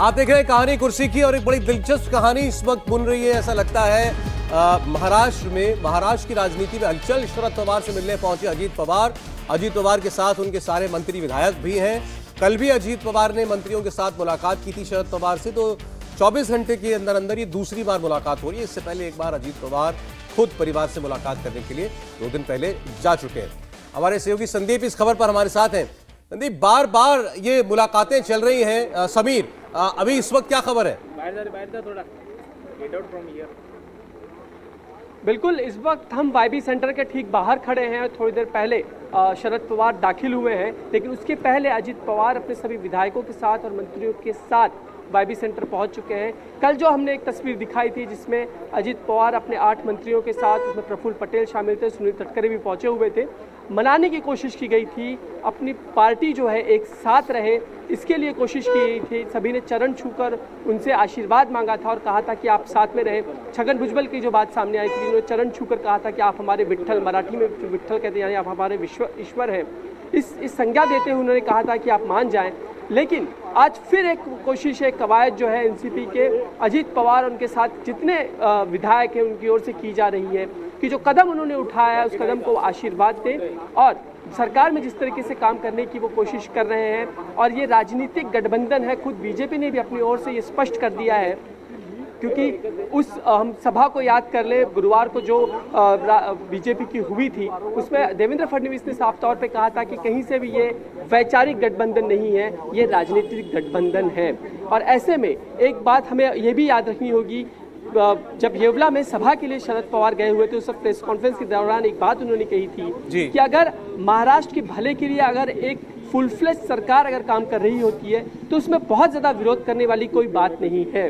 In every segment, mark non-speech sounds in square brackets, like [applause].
आप देख रहे हैं कहानी कुर्सी की और एक बड़ी दिलचस्प कहानी इस वक्त बुन रही है ऐसा लगता है महाराष्ट्र में महाराष्ट्र की राजनीति में हलचल शरद पवार से मिलने पहुंचे अजीत पवार अजीत पवार के साथ उनके सारे मंत्री विधायक भी हैं कल भी अजीत पवार ने मंत्रियों के साथ मुलाकात की थी शरद पवार से तो 24 घंटे के अंदर अंदर ये दूसरी बार मुलाकात हो रही है इससे पहले एक बार अजीत पवार खुद परिवार से मुलाकात करने के लिए दो दिन पहले जा चुके हैं हमारे सहयोगी संदीप इस खबर पर हमारे साथ हैं संदीप बार बार ये मुलाकातें चल रही हैं समीर आ, अभी इस वक्त क्या खबर है फ्रॉम बिल्कुल इस वक्त हम वाईबी सेंटर के ठीक बाहर खड़े हैं और थोड़ी देर पहले शरद पवार दाखिल हुए हैं लेकिन उसके पहले अजित पवार अपने सभी विधायकों के साथ और मंत्रियों के साथ वाई सेंटर पहुंच चुके हैं कल जो हमने एक तस्वीर दिखाई थी जिसमें अजीत पवार अपने आठ मंत्रियों के साथ उसमें प्रफुल्ल पटेल शामिल थे सुनील तटकरे भी पहुंचे हुए थे मनाने की कोशिश की गई थी अपनी पार्टी जो है एक साथ रहे इसके लिए कोशिश की गई थी सभी ने चरण छूकर उनसे आशीर्वाद मांगा था और कहा था कि आप साथ में रहें छगन भुजबल की जो बात सामने आई थी उन्होंने चरण छूकर कहा था कि आप हमारे विट्ठल मराठी में विट्ठल कहते हैं यानी आप हमारे विश्व ईश्वर हैं इस इस संज्ञा देते हुए उन्होंने कहा था कि आप मान जाएं लेकिन आज फिर एक कोशिश है कवायद जो है एनसीपी के अजीत पवार उनके साथ जितने विधायक हैं उनकी ओर से की जा रही है कि जो कदम उन्होंने उठाया है उस कदम को आशीर्वाद दें और सरकार में जिस तरीके से काम करने की वो कोशिश कर रहे हैं और ये राजनीतिक गठबंधन है खुद बीजेपी ने भी अपनी ओर से ये स्पष्ट कर दिया है क्योंकि उस हम सभा को याद कर ले गुरुवार को जो बीजेपी की हुई थी उसमें देवेंद्र फडणवीस ने साफ तौर पे कहा था कि कहीं से भी ये वैचारिक गठबंधन नहीं है ये राजनीतिक गठबंधन है और ऐसे में एक बात हमें ये भी याद रखनी होगी जब येवला में सभा के लिए शरद पवार गए हुए थे उस वक्त प्रेस कॉन्फ्रेंस के दौरान एक बात उन्होंने कही थी कि अगर महाराष्ट्र के भले के लिए अगर एक फुल फ्लेज सरकार अगर काम कर रही होती है तो उसमें बहुत ज़्यादा विरोध करने वाली कोई बात नहीं है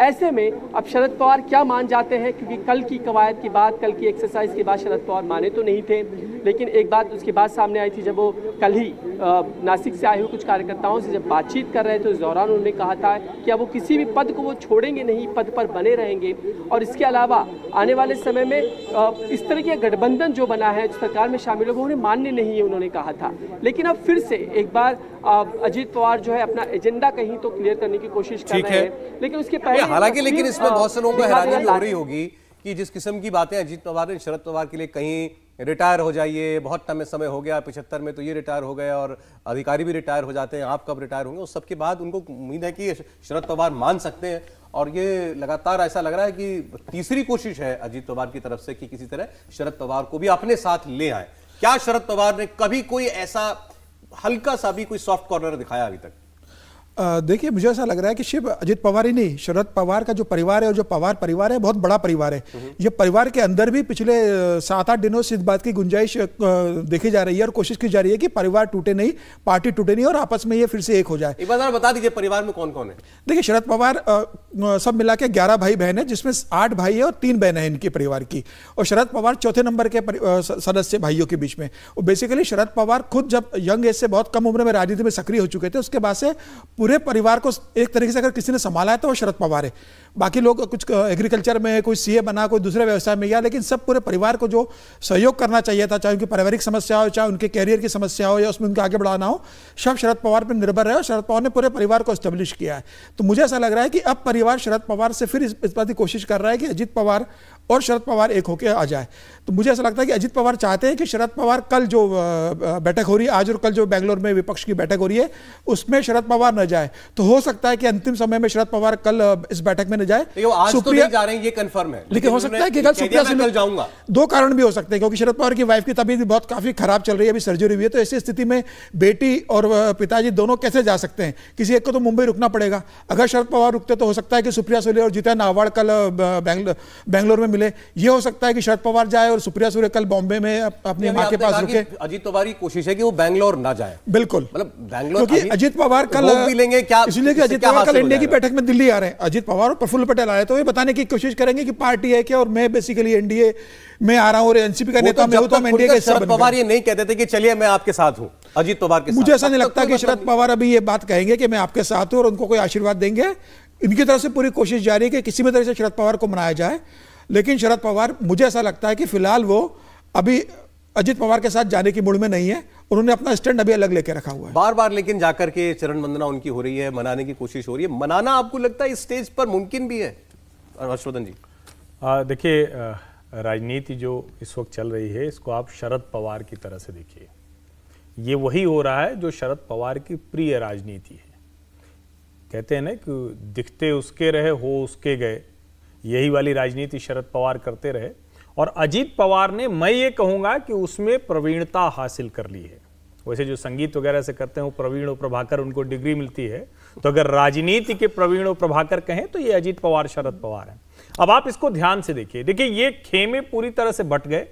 ऐसे में अब शरद पवार क्या मान जाते हैं क्योंकि कल की कवायद के बाद कल की एक्सरसाइज के बाद शरद पवार माने तो नहीं थे लेकिन एक बात उसके बाद सामने आई थी जब वो कल ही नासिक से आए हुए कुछ कार्यकर्ताओं से जब बातचीत कर रहे थे उस दौरान उन्होंने कहा था कि अब वो किसी भी पद को वो छोड़ेंगे नहीं पद पर बने रहेंगे और इसके अलावा आने वाले समय में इस तरह का गठबंधन जो बना है सरकार में शामिल हो उन्हें मान्य नहीं है उन्होंने कहा था लेकिन अब फिर से एक बार अजीत पवार जो है अपना एजेंडा कहीं तो क्लियर करने की कोशिश कर रहे हैं लेकिन उसके पहले हालांकि लेकिन इसमें बहुत से लोगों को हैरानी हो रही होगी कि जिस किस्म की बातें अजीत पवार ने शरद पवार के लिए कहीं रिटायर हो जाइए बहुत टमे समय हो गया पिछहत्तर में तो ये रिटायर हो गए और अधिकारी भी रिटायर हो जाते हैं आप कब रिटायर होंगे उस सबके बाद उनको उम्मीद है कि शरद पवार मान सकते हैं और ये लगातार ऐसा लग रहा है कि तीसरी कोशिश है अजीत पवार की तरफ से कि किसी तरह शरद पवार को भी अपने साथ ले आए क्या शरद पवार ने कभी कोई ऐसा हल्का सा भी कोई सॉफ्ट कॉर्नर दिखाया अभी तक देखिए मुझे ऐसा लग रहा है कि शिव अजित पवार ही नहीं शरद पवार का जो परिवार है और जो पवार परिवार है बहुत बड़ा परिवार है हम्म। ये परिवार के अंदर भी पिछले सात आठ दिनों से इस बात की गुंजाइश देखी जा रही है और कोशिश की जा रही है कि परिवार टूटे नहीं पार्टी टूटे नहीं और आपस में ये फिर से एक हो जाए एक बार बता दीजिए परिवार में कौन कौन है देखिए शरद पवार सब मिला के ग्यारह भाई बहन है जिसमें आठ भाई है और तीन बहन है इनके परिवार की और शरद पवार चौथे नंबर के सदस्य भाइयों के बीच में बेसिकली शरद पवार खुद जब यंग एज से बहुत कम उम्र में राजनीति में सक्रिय हो चुके थे उसके बाद से पूरे परिवार को एक तरीके से अगर किसी ने संभाला है तो वो शरद पवार है बाकी लोग कुछ एग्रीकल्चर में कोई सीए बना कोई दूसरे व्यवसाय में गया लेकिन सब पूरे परिवार को जो सहयोग करना चाहिए था चाहे उनकी पारिवारिक समस्या हो चाहे उनके कैरियर की समस्या हो या उसमें उनको आगे बढ़ाना हो सब शरद पवार पर निर्भर रहे और शरद पवार ने पूरे परिवार को स्टेब्लिश किया है तो मुझे ऐसा लग रहा है कि अब परिवार शरद पवार से फिर इस बात की कोशिश कर रहा है कि अजित पवार और शरद पवार एक होकर आ जाए तो मुझे ऐसा लगता है कि अजित पवार चाहते हैं कि शरद पवार कल जो बैठक हो रही है आज और कल जो बेंगलोर में विपक्ष की बैठक हो रही है उसमें शरद पवार न जाए तो हो सकता है कि अंतिम समय में शरद पवार कल इस बैठक में करने जाए तो सुप्रिया जा रहे हैं ये कंफर्म है लेकिन हो सकता है कि कल सुप्रिया सिंह जाऊंगा दो कारण भी हो सकते हैं क्योंकि शरद पवार की वाइफ की तबीयत भी बहुत काफी खराब चल रही है अभी सर्जरी हुई है तो ऐसी स्थिति में बेटी और पिताजी दोनों कैसे जा सकते हैं किसी एक को तो मुंबई रुकना पड़ेगा अगर शरद पवार रुकते तो हो सकता है कि सुप्रिया सूर्य और जितेन आवाड़ कल बैंगलोर में मिले ये हो सकता है कि शरद पवार जाए और सुप्रिया सूर्य कल बॉम्बे में अपनी माँ के पास रुके अजीत पवार की कोशिश है कि वो बैंगलोर ना जाए बिल्कुल मतलब बैंगलोर क्योंकि अजीत पवार कल मिलेंगे क्या इसलिए अजीत पवार कल इंडिया की बैठक में दिल्ली आ रहे हैं अजीत पवार और प्रफुल्ल पटेल आए तो ये बताने की कोशिश करेंगे कि पार्टी है क्या और मैं बेसिकली एनडीए में आ रहा हूं और एनसीपी का नेता तो मैं तो एनडीए के शरद पवार ये नहीं कहते थे कि चलिए मैं आपके साथ हूं अजीत पवार के मुझे ऐसा नहीं लगता कि मतलब शरद पवार अभी ये बात कहेंगे कि मैं आपके साथ हूं और उनको कोई आशीर्वाद देंगे इनकी तरफ से पूरी कोशिश जारी है कि किसी भी तरह से शरद पवार को मनाया जाए लेकिन शरद पवार मुझे ऐसा लगता है कि फिलहाल वो अभी अजित पवार के साथ जाने की मूड में नहीं है उन्होंने अपना स्टैंड अभी अलग लेके रखा हुआ है बार बार लेकिन जाकर के चरण वंदना उनकी हो रही है मनाने की कोशिश हो रही है मनाना आपको लगता है इस स्टेज पर मुमकिन भी है हर्षवर्धन जी देखिए राजनीति जो इस वक्त चल रही है इसको आप शरद पवार की तरह से देखिए ये वही हो रहा है जो शरद पवार की प्रिय राजनीति है कहते हैं ना कि दिखते उसके रहे हो उसके गए यही वाली राजनीति शरद पवार करते रहे और अजीत पवार ने मैं ये कहूंगा कि उसमें प्रवीणता हासिल कर ली है वैसे जो संगीत वगैरह से करते हैं वो प्रवीण और प्रभाकर उनको डिग्री मिलती है तो अगर राजनीति के प्रवीण और प्रभाकर कहें तो ये अजीत पवार शरद पवार हैं अब आप इसको ध्यान से देखिए देखिए ये खेमे पूरी तरह से बट गए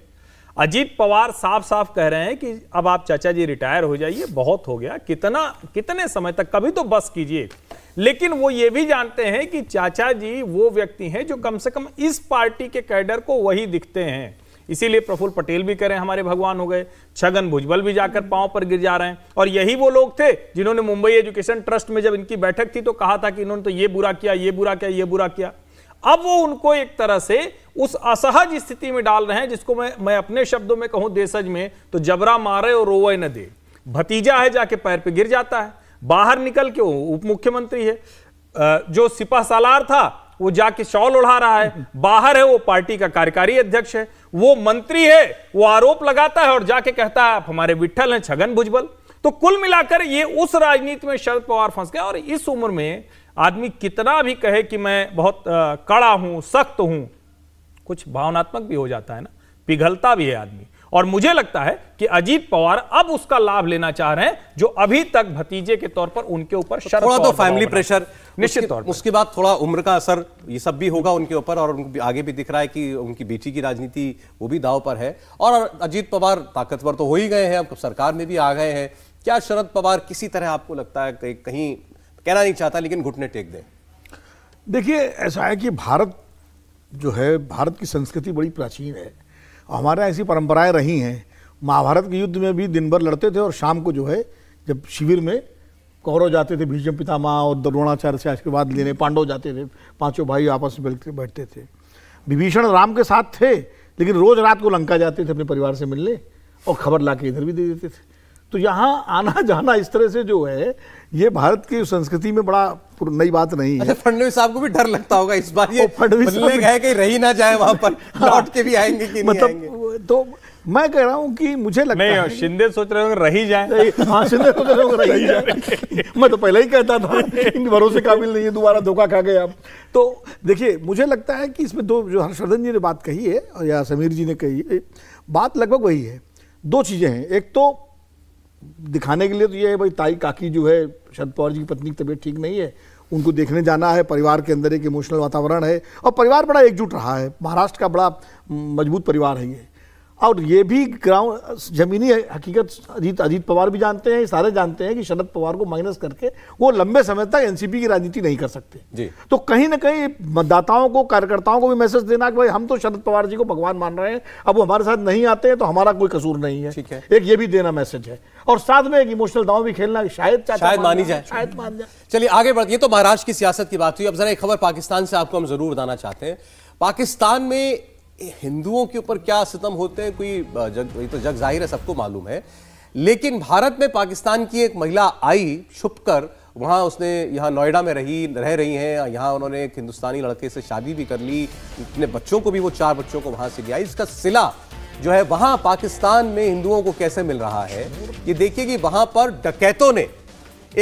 अजीत पवार साफ साफ कह रहे हैं कि अब आप चाचा जी रिटायर हो जाइए बहुत हो गया कितना कितने समय तक कभी तो बस कीजिए लेकिन वो ये भी जानते हैं कि चाचा जी वो व्यक्ति हैं जो कम से कम इस पार्टी के कैडर को वही दिखते हैं इसीलिए प्रफुल्ल पटेल भी करें हमारे भगवान हो गए छगन भुजबल भी जाकर पांव पर गिर जा रहे हैं और यही वो लोग थे जिन्होंने मुंबई एजुकेशन ट्रस्ट में जब इनकी बैठक थी तो कहा था कि इन्होंने तो ये बुरा किया ये बुरा किया ये बुरा किया अब वो उनको एक तरह से उस असहज स्थिति में डाल रहे हैं जिसको मैं मैं अपने शब्दों में कहूं देशज में तो जबरा मारे और रोवे न दे भतीजा है जाके पैर पर गिर जाता है बाहर निकल के उप मुख्यमंत्री है जो सिपा सालार था वो जाके शॉल उड़ा रहा है बाहर है वो पार्टी का कार्यकारी अध्यक्ष है वो मंत्री है वो आरोप लगाता है और जाके कहता है आप हमारे विठल हैं छगन भुजबल तो कुल मिलाकर ये उस राजनीति में शरद पवार फंस गया और इस उम्र में आदमी कितना भी कहे कि मैं बहुत कड़ा हूं सख्त हूं कुछ भावनात्मक भी हो जाता है ना पिघलता भी है आदमी और मुझे लगता है कि अजीत पवार अब उसका लाभ लेना चाह रहे हैं जो अभी तक भतीजे के तौर पर उनके ऊपर तो थोड़ा तो फैमिली प्रेशर निश्चित तौर पर उसके बाद थोड़ा उम्र का असर ये सब भी होगा उनके ऊपर और आगे भी दिख रहा है कि उनकी बेटी की राजनीति वो भी दाव पर है और अजीत पवार ताकतवर तो हो ही गए हैं अब सरकार में भी आ गए हैं क्या शरद पवार किसी तरह आपको लगता है कहीं कहना नहीं चाहता लेकिन घुटने टेक दें देखिए ऐसा है कि भारत जो है भारत की संस्कृति बड़ी प्राचीन है और हमारे ऐसी परंपराएं रही हैं महाभारत के युद्ध में भी दिन भर लड़ते थे और शाम को जो है जब शिविर में कौरव जाते थे भीष्म पितामह और द्रोणाचार्य से आशीर्वाद लेने पांडव जाते थे पांचों भाई आपस में बैठते थे विभीषण राम के साथ थे लेकिन रोज रात को लंका जाते थे अपने परिवार से मिलने और खबर ला के इधर भी दे देते थे तो यहाँ आना [laughs] जाना इस तरह से जो है ये भारत की संस्कृति में बड़ा नई बात नहीं है अच्छा, फडनवीस साहब को भी डर लगता होगा इस बार ये फडनवीस कहीं रही ना जाए वहां पर [laughs] हाँ। लौट के भी आएंगे कि मतलब तो मैं कह रहा हूं कि मुझे लगता नहीं, है शिंदे सोच रहे होंगे रही जाए हाँ शिंदे सोच रहे होंगे रही जाए [laughs] मैं तो पहले ही कहता था इन भरोसे काबिल नहीं है दोबारा धोखा खा गए आप तो देखिए मुझे लगता है कि इसमें दो जो हर्षवर्धन जी ने बात कही है या समीर जी ने कही है बात लगभग वही है दो चीज़ें हैं एक तो दिखाने के लिए तो ये है भाई ताई काकी जो है शरद पवार जी की पत्नी की तबीयत ठीक नहीं है उनको देखने जाना है परिवार के अंदर एक इमोशनल वातावरण है और परिवार बड़ा एकजुट रहा है महाराष्ट्र का बड़ा मजबूत परिवार है ये और ये भी ग्राउंड जमीनी हकीकत अजीत अजीत पवार भी जानते हैं सारे जानते हैं कि शरद पवार को माइनस करके वो लंबे समय तक एनसीपी की राजनीति नहीं कर सकते जी। तो कहीं ना कहीं मतदाताओं को कार्यकर्ताओं को भी मैसेज देना कि भाई हम तो शरद पवार जी को भगवान मान रहे हैं अब वो हमारे साथ नहीं आते हैं तो हमारा कोई कसूर नहीं है, है। एक ये भी देना मैसेज है और साथ में एक इमोशनल दाव भी खेलना शायद शायद मानी जाए शायद मान जाए चलिए आगे बढ़ती तो महाराष्ट्र की सियासत की बात हुई अब जरा एक खबर पाकिस्तान से आपको हम जरूर बताना चाहते हैं पाकिस्तान में हिंदुओं के ऊपर क्या सितम होते हैं कोई जग ये तो जग जाहिर है सबको मालूम है लेकिन भारत में पाकिस्तान की एक महिला आई छुपकर वहाँ उसने यहाँ नोएडा में रही रह रही हैं यहाँ उन्होंने एक हिंदुस्तानी लड़के से शादी भी कर ली अपने बच्चों को भी वो चार बच्चों को वहाँ से लिया इसका सिला जो है वहाँ पाकिस्तान में हिंदुओं को कैसे मिल रहा है ये देखिए कि वहाँ पर डकैतों ने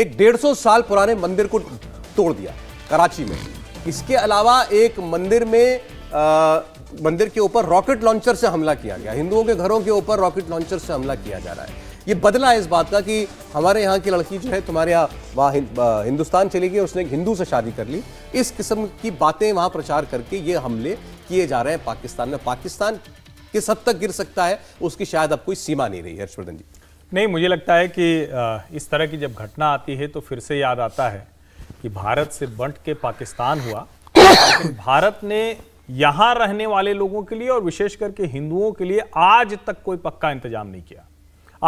एक डेढ़ सौ साल पुराने मंदिर को तोड़ दिया कराची में इसके अलावा एक मंदिर में आ, मंदिर के ऊपर रॉकेट लॉन्चर से हमला किया गया हिंदुओं के घरों के ऊपर रॉकेट लॉन्चर से हमला किया जा रहा है ये बदला है इस बात का कि हमारे यहाँ की लड़की जो है तुम्हारे यहाँ वहाँ हिंदुस्तान चली गई और उसने हिंदू से शादी कर ली इस किस्म की बातें वहाँ प्रचार करके ये हमले किए जा रहे हैं पाकिस्तान में पाकिस्तान किस हद तक गिर सकता है उसकी शायद अब कोई सीमा नहीं रही है हर्षवर्धन जी नहीं मुझे लगता है कि इस तरह की जब घटना आती है तो फिर से याद आता है कि भारत से बंट के पाकिस्तान हुआ लेकिन भारत ने यहां रहने वाले लोगों के लिए और विशेष करके हिंदुओं के लिए आज तक कोई पक्का इंतजाम नहीं किया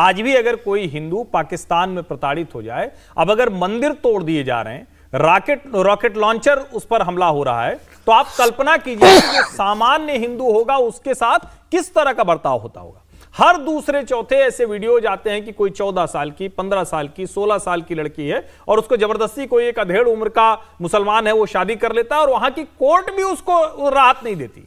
आज भी अगर कोई हिंदू पाकिस्तान में प्रताड़ित हो जाए अब अगर मंदिर तोड़ दिए जा रहे हैं रॉकेट रॉकेट लॉन्चर उस पर हमला हो रहा है तो आप कल्पना कीजिए कि सामान्य हिंदू होगा उसके साथ किस तरह का बर्ताव होता होगा हर दूसरे चौथे ऐसे वीडियो जाते हैं कि कोई चौदह साल की पंद्रह साल की सोलह साल की लड़की है और उसको जबरदस्ती कोई एक अधेड़ उम्र का मुसलमान है वो शादी कर लेता है और वहां की कोर्ट भी उसको राहत नहीं देती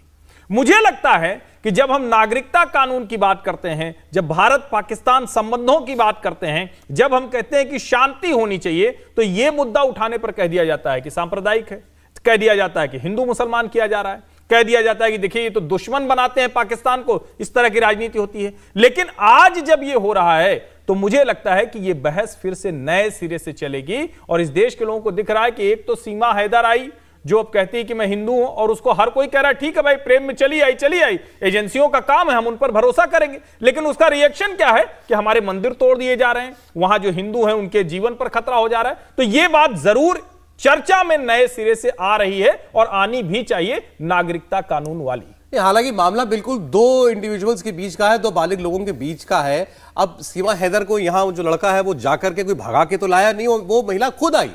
मुझे लगता है कि जब हम नागरिकता कानून की बात करते हैं जब भारत पाकिस्तान संबंधों की बात करते हैं जब हम कहते हैं कि शांति होनी चाहिए तो यह मुद्दा उठाने पर कह दिया जाता है कि सांप्रदायिक है कह दिया जाता है कि हिंदू मुसलमान किया जा रहा है कह दिया जाता है कि देखिए ये तो दुश्मन बनाते हैं पाकिस्तान को इस तरह की राजनीति होती है लेकिन आज जब ये हो रहा है तो मुझे लगता है कि यह बहस फिर से नए सिरे से चलेगी और इस देश के लोगों को दिख रहा है कि एक तो सीमा हैदर आई जो अब कहती है कि मैं हिंदू हूं और उसको हर कोई कह रहा है ठीक है भाई प्रेम में चली आई चली आई एजेंसियों का काम है हम उन पर भरोसा करेंगे लेकिन उसका रिएक्शन क्या है कि हमारे मंदिर तोड़ दिए जा रहे हैं वहां जो हिंदू हैं उनके जीवन पर खतरा हो जा रहा है तो ये बात जरूर चर्चा में नए सिरे से आ रही है और आनी भी चाहिए नागरिकता कानून वाली हालांकि मामला बिल्कुल दो इंडिविजुअल्स के बीच का है दो बालिक लोगों के बीच का है अब सीमा हैदर को यहाँ जो लड़का है वो जाकर के कोई भगा के तो लाया नहीं वो महिला खुद आई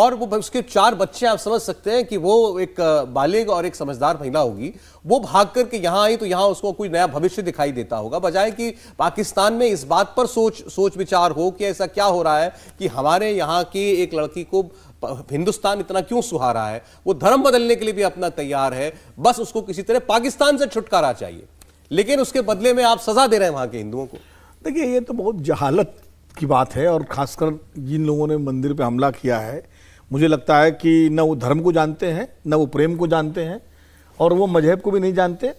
और वो उसके चार बच्चे आप समझ सकते हैं कि वो एक बालिग और एक समझदार महिला होगी वो भाग करके यहाँ आई तो यहाँ उसको कोई नया भविष्य दिखाई देता होगा बजाय कि पाकिस्तान में इस बात पर सोच सोच विचार हो कि ऐसा क्या हो रहा है कि हमारे यहाँ की एक लड़की को हिंदुस्तान इतना क्यों सुहारा है वो धर्म बदलने के लिए भी अपना तैयार है बस उसको किसी तरह पाकिस्तान से छुटकारा चाहिए लेकिन उसके बदले में आप सजा दे रहे हैं वहां के हिंदुओं को देखिए ये तो बहुत जहालत की बात है और खासकर जिन लोगों ने मंदिर पर हमला किया है मुझे लगता है कि न वो धर्म को जानते हैं न वो प्रेम को जानते हैं और वो मजहब को भी नहीं जानते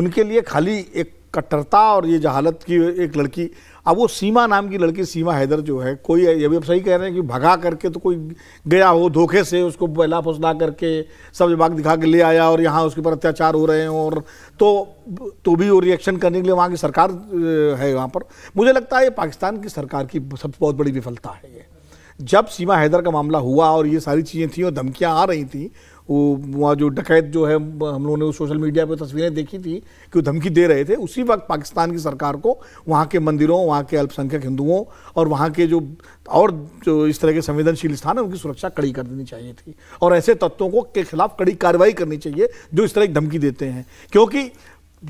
उनके लिए खाली एक कट्टरता और ये जहालत की एक लड़की अब वो सीमा नाम की लड़की सीमा हैदर जो है कोई ये भी आप सही कह रहे हैं कि भगा करके तो कोई गया हो धोखे से उसको बहला फुसला करके सब विभाग दिखा के ले आया और यहाँ उसके ऊपर अत्याचार हो रहे हैं और तो तो भी वो रिएक्शन करने के लिए वहाँ की सरकार है वहाँ पर मुझे लगता है ये पाकिस्तान की सरकार की सबसे बहुत बड़ी विफलता है जब सीमा हैदर का मामला हुआ और ये सारी चीज़ें थी और धमकियाँ आ रही थी वो वहाँ जो डकैत जो है हम लोगों ने सोशल मीडिया पर तस्वीरें देखी थी कि वो धमकी दे रहे थे उसी वक्त पाकिस्तान की सरकार को वहाँ के मंदिरों वहाँ के अल्पसंख्यक हिंदुओं और वहाँ के जो और जो इस तरह के संवेदनशील स्थान हैं उनकी सुरक्षा कड़ी कर देनी चाहिए थी और ऐसे तत्वों को के खिलाफ कड़ी कार्रवाई करनी चाहिए जो इस तरह की धमकी देते हैं क्योंकि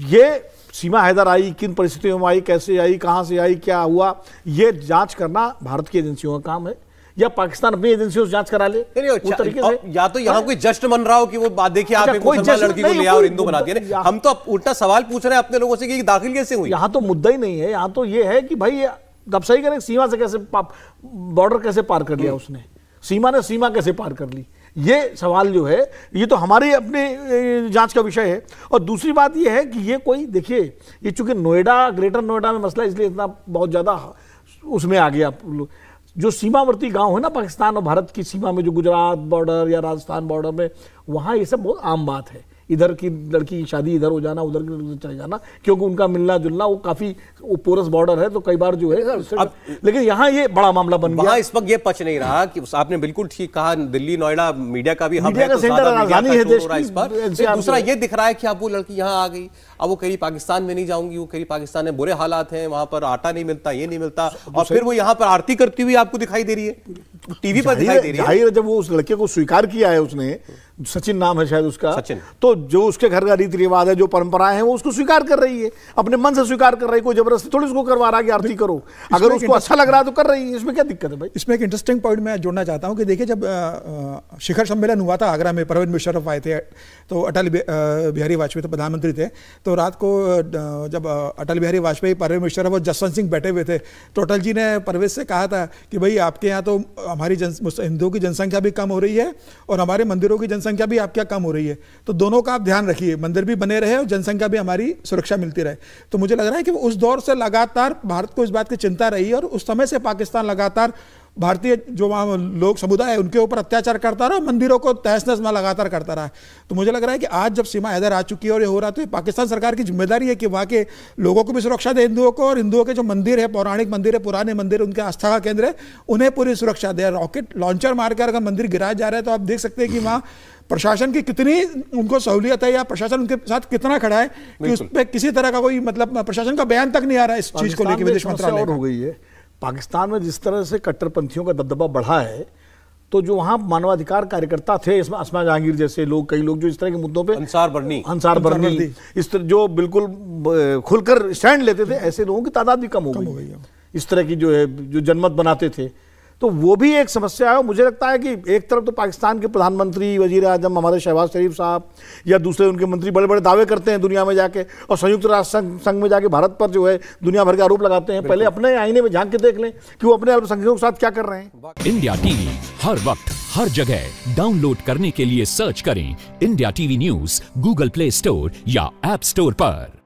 ये सीमा हैदर आई किन परिस्थितियों में आई कैसे आई कहाँ से आई क्या हुआ ये जाँच करना भारत की एजेंसियों का काम है या पाकिस्तान अपनी एजेंसियों से जांच करा ले अच्छा, तरीके से या तो यहाँ कोई जश्न मन रहा हो कि वो बात देखिए आप अच्छा, कोई लड़की को लिया और हिंदू बना दिया हम तो उल्टा सवाल पूछ रहे हैं अपने लोगों से कि दाखिल कैसे हुई यहाँ तो मुद्दा ही नहीं है यहाँ तो ये है कि भाई गप सही करें सीमा से कैसे बॉर्डर कैसे पार कर लिया हम्म। उसने सीमा ने सीमा कैसे पार कर ली ये सवाल जो है ये तो हमारी अपने जांच का विषय है और दूसरी बात ये है कि ये कोई देखिए ये चूंकि नोएडा ग्रेटर नोएडा में मसला इसलिए इतना बहुत ज़्यादा उसमें आ गया जो सीमावर्ती गांव है ना पाकिस्तान और भारत की सीमा में जो गुजरात बॉर्डर या राजस्थान बॉर्डर में वहाँ ये सब बहुत आम बात है इधर की लड़की की शादी इधर हो जाना उधर की लड़की चले जाना क्योंकि उनका मिलना जुलना वो काफ़ी वो पोरस बॉर्डर है तो कई बार जो है अब लेकिन यहाँ ये बड़ा मामला बन गया इस वक्त ये पच नहीं रहा कि आपने बिल्कुल ठीक कहा दिल्ली नोएडा मीडिया का भी हब है तो दूसरा ये दिख रहा है कि अब वो लड़की यहाँ आ गई अब वो कहीं पाकिस्तान में नहीं जाऊंगी वो कहीं पाकिस्तान में बुरे हालात हैं वहां पर आटा नहीं मिलता ये नहीं मिलता और फिर वो यहाँ पर आरती करती हुई आपको दिखाई दे रही है टीवी पर दिखाई दे रही है जब वो उस लड़के को स्वीकार किया है उसने सचिन नाम है शायद उसका सचिन तो जो उसके घर का रीति रिवाज है जो परंपराएं हैं वो उसको स्वीकार कर रही है अपने मन से स्वीकार कर रही है कोई जबरदस्ती थोड़ी उसको करवा रहा है कि आरती करो अगर उसको अच्छा लग रहा है तो कर रही है इसमें क्या दिक्कत है भाई इसमें एक इंटरेस्टिंग पॉइंट मैं जोड़ना चाहता हूँ कि देखिए जब शिखर सम्मेलन हुआ था आगरा में परवेज मुशरफ आए थे तो अटल बिहारी वाजपेयी तो प्रधानमंत्री थे तो रात को जब अटल बिहारी वाजपेयी परवेज मुशरफ और जसवंत सिंह बैठे हुए थे तो अटल जी ने परवेज से कहा था कि भाई आपके यहाँ तो हमारी हिंदुओं की जनसंख्या भी कम हो रही है और हमारे मंदिरों की जनसंख्या जनसंख्या भी आपके कम हो रही है तो दोनों का आप ध्यान रखिए मंदिर भी बने रहे और जनसंख्या भी हमारी सुरक्षा मिलती रहे तो मुझे लग रहा है कि उस दौर से लगातार भारत को इस बात की चिंता रही और उस समय से पाकिस्तान लगातार भारतीय जो वहाँ लोग समुदाय है उनके ऊपर अत्याचार करता रहा मंदिरों को तहस नहस में लगातार करता रहा तो मुझे लग रहा है कि आज जब सीमा हैदर आ चुकी है और ये हो रहा तो पाकिस्तान सरकार की जिम्मेदारी है कि वहाँ के लोगों को भी सुरक्षा दे हिंदुओं को और हिंदुओं के जो मंदिर है पौराणिक मंदिर है पुराने मंदिर उनके आस्था का केंद्र है उन्हें पूरी सुरक्षा दे रॉकेट लॉन्चर मारकर अगर मंदिर गिराया जा रहा है तो आप देख सकते हैं कि वहाँ प्रशासन की कितनी उनको सहूलियत है या प्रशासन उनके साथ कितना खड़ा है कि उस पर किसी तरह का कोई मतलब प्रशासन का बयान तक नहीं आ रहा है इस चीज को लेकर विदेश मंत्रालय हो गई है पाकिस्तान में जिस तरह से कट्टरपंथियों का दबदबा बढ़ा है तो जो वहां मानवाधिकार कार्यकर्ता थे इसमें असमा जहांगीर जैसे लोग कई लोग जो इस तरह के मुद्दों पे अंसार बर्नी अंसार बर्नी इस तरह जो बिल्कुल खुलकर स्टैंड लेते थे ऐसे लोगों की तादाद भी कम हो गई हाँ। इस तरह की जो है जो जनमत बनाते थे तो वो भी एक समस्या है मुझे लगता है कि एक तरफ तो पाकिस्तान के प्रधानमंत्री वजीर आजम हमारे शहबाज शरीफ साहब या दूसरे उनके मंत्री बड़े बड़े दावे करते हैं दुनिया में जाके और संयुक्त राष्ट्र संघ में जाके भारत पर जो है दुनिया भर के आरोप लगाते हैं पहले अपने आईने में झांक के देख लें कि वो अपने अल्पसंख्यकों के साथ क्या कर रहे हैं इंडिया टीवी हर वक्त हर जगह डाउनलोड करने के लिए सर्च करें India TV news Google play store या एप स्टोर पर